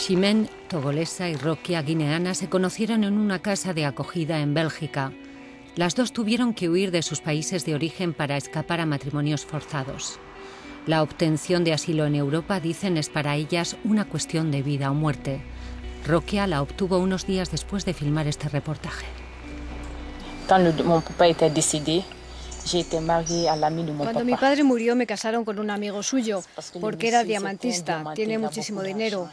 Chimen, togolesa, y Roquia, guineana, se conocieron en una casa de acogida en Bélgica. Las dos tuvieron que huir de sus países de origen para escapar a matrimonios forzados. La obtención de asilo en Europa, dicen, es para ellas una cuestión de vida o muerte. Roquia la obtuvo unos días después de filmar este reportaje. Cuando mi padre murió me casaron con un amigo suyo porque era diamantista, tiene muchísimo dinero.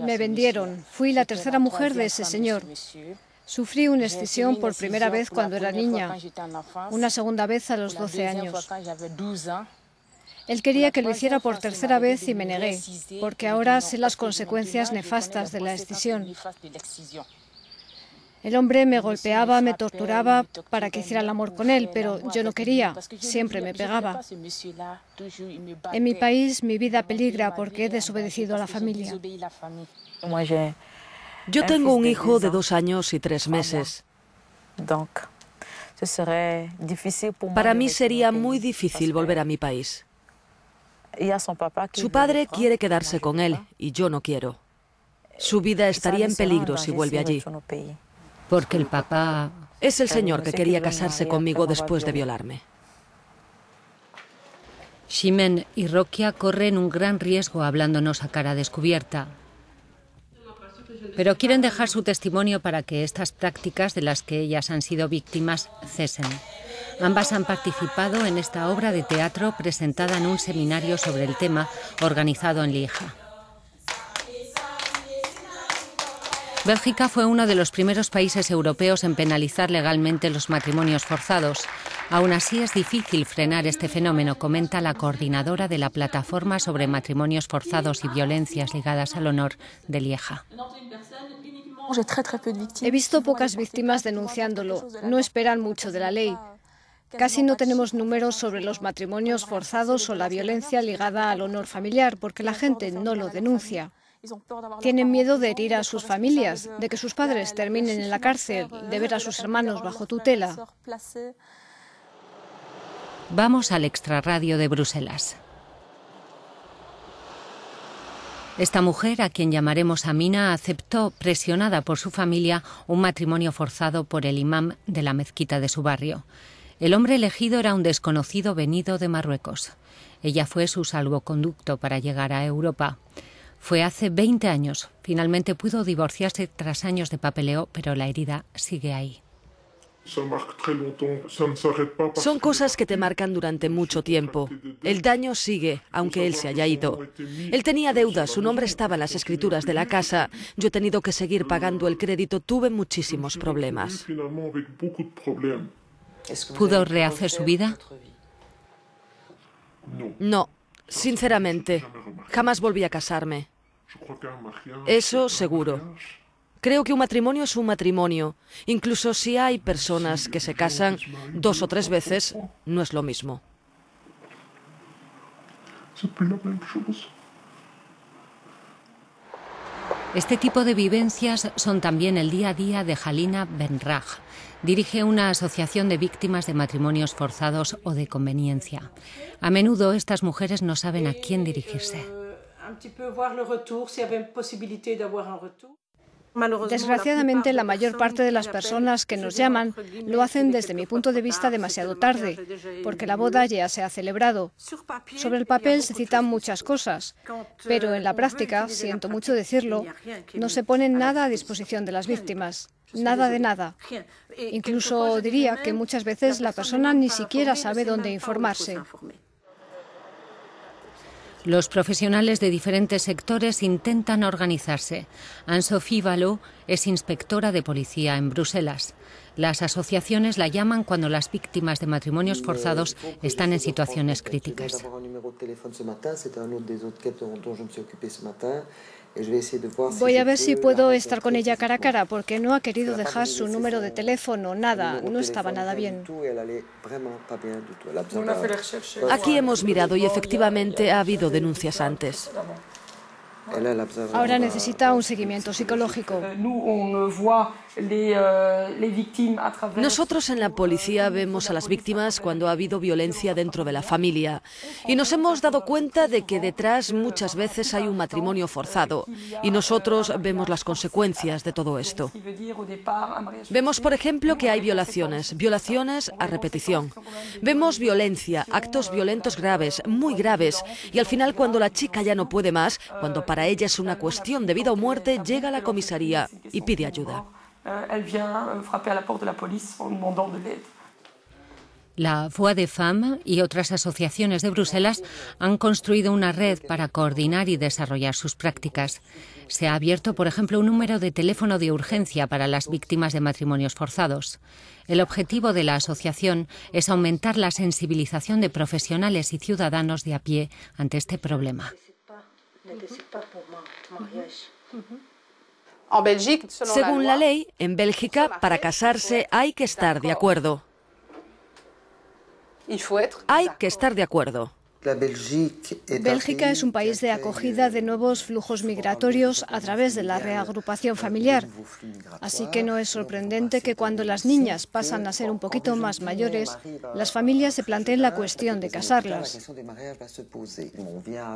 Me vendieron, fui la tercera mujer de ese señor. Sufrí una escisión por primera vez cuando era niña, una segunda vez a los 12 años. Él quería que lo hiciera por tercera vez y me negué, porque ahora sé las consecuencias nefastas de la escisión. El hombre me golpeaba, me torturaba para que hiciera el amor con él, pero yo no quería, siempre me pegaba. En mi país mi vida peligra porque he desobedecido a la familia. Yo tengo un hijo de dos años y tres meses. Para mí sería muy difícil volver a mi país. Su padre quiere quedarse con él y yo no quiero. Su vida eh, estaría en peligro si vuelve allí. Porque el papá... Es el señor que quería casarse conmigo después de violarme. Shimen y Rokia corren un gran riesgo hablándonos a cara descubierta. Pero quieren dejar su testimonio para que estas prácticas de las que ellas han sido víctimas cesen. Ambas han participado en esta obra de teatro presentada en un seminario sobre el tema organizado en Lieja. Bélgica fue uno de los primeros países europeos en penalizar legalmente los matrimonios forzados. Aún así es difícil frenar este fenómeno, comenta la coordinadora de la Plataforma sobre Matrimonios Forzados y Violencias Ligadas al Honor de Lieja. He visto pocas víctimas denunciándolo. No esperan mucho de la ley. Casi no tenemos números sobre los matrimonios forzados o la violencia ligada al honor familiar porque la gente no lo denuncia. Tienen miedo de herir a sus familias, de que sus padres terminen en la cárcel, de ver a sus hermanos bajo tutela. Vamos al extrarradio de Bruselas. Esta mujer, a quien llamaremos Amina, aceptó, presionada por su familia, un matrimonio forzado por el imán de la mezquita de su barrio. El hombre elegido era un desconocido venido de Marruecos. Ella fue su salvoconducto para llegar a Europa. Fue hace 20 años. Finalmente pudo divorciarse tras años de papeleo, pero la herida sigue ahí. Son cosas que te marcan durante mucho tiempo. El daño sigue, aunque él se haya ido. Él tenía deudas, su nombre estaba en las escrituras de la casa. Yo he tenido que seguir pagando el crédito, tuve muchísimos problemas. ¿Pudo rehacer su vida? No. Sinceramente, jamás volví a casarme. Eso seguro. Creo que un matrimonio es un matrimonio. Incluso si hay personas que se casan dos o tres veces, no es lo mismo. Este tipo de vivencias son también el día a día de Jalina Benraj. Dirige una asociación de víctimas de matrimonios forzados o de conveniencia. A menudo estas mujeres no saben a quién dirigirse. Eh, Desgraciadamente, la mayor parte de las personas que nos llaman lo hacen desde mi punto de vista demasiado tarde, porque la boda ya se ha celebrado. Sobre el papel se citan muchas cosas, pero en la práctica, siento mucho decirlo, no se pone nada a disposición de las víctimas. Nada de nada. Incluso diría que muchas veces la persona ni siquiera sabe dónde informarse. Los profesionales de diferentes sectores intentan organizarse. Anne-Sophie Valo es inspectora de policía en Bruselas. Las asociaciones la llaman cuando las víctimas de matrimonios eh, forzados están en situaciones críticas. Voy a ver si puedo estar con ella cara a cara, porque no ha querido dejar su número de teléfono, nada, no estaba nada bien. Aquí hemos mirado y efectivamente ha habido denuncias antes. Ahora necesita un seguimiento psicológico. Euh, nosotros en la policía vemos a las víctimas cuando ha habido violencia dentro de la familia y nos hemos dado cuenta de que detrás muchas veces hay un matrimonio forzado y nosotros vemos las consecuencias de todo esto. Vemos, por ejemplo, que hay violaciones, violaciones a repetición. Vemos violencia, actos violentos graves, muy graves y al final cuando la chica ya no puede más, cuando para ella es una cuestión de vida o muerte, llega a la comisaría y pide ayuda. Eh, euh, la Voix de femmes y otras asociaciones de Bruselas han construido una red para coordinar y desarrollar sus prácticas. Se ha abierto, por ejemplo, un número de teléfono de urgencia para las víctimas de matrimonios forzados. El objetivo de la asociación es aumentar la sensibilización de profesionales y ciudadanos de a pie ante este problema. Según la ley, en Bélgica, para casarse hay que estar de acuerdo. Hay que estar de acuerdo. Bélgica es un país de acogida de nuevos flujos migratorios a través de la reagrupación familiar. Así que no es sorprendente que cuando las niñas pasan a ser un poquito más mayores, las familias se planteen la cuestión de casarlas.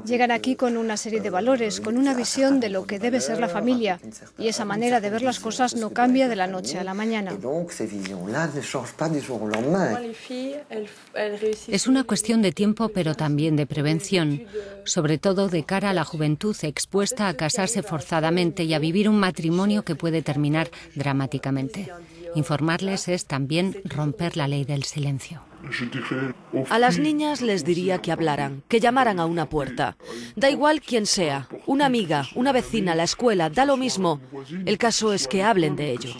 Llegan aquí euh, con una serie de euh, valores, con una visión de lo que debe ser la familia, y esa manera de ver las cosas no cambia de la noche a la mañana. Es una cuestión de tiempo, pero también también de prevención, sobre todo de cara a la juventud expuesta a casarse forzadamente y a vivir un matrimonio que puede terminar dramáticamente. Informarles es también romper la ley del silencio. A las niñas les diría que hablaran, que llamaran a una puerta. Da igual quién sea, una amiga, una vecina, la escuela, da lo mismo. El caso es que hablen de ello.